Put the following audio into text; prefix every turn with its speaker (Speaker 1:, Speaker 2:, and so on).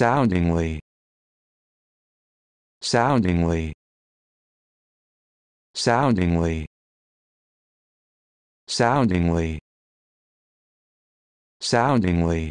Speaker 1: soundingly soundingly soundingly soundingly soundingly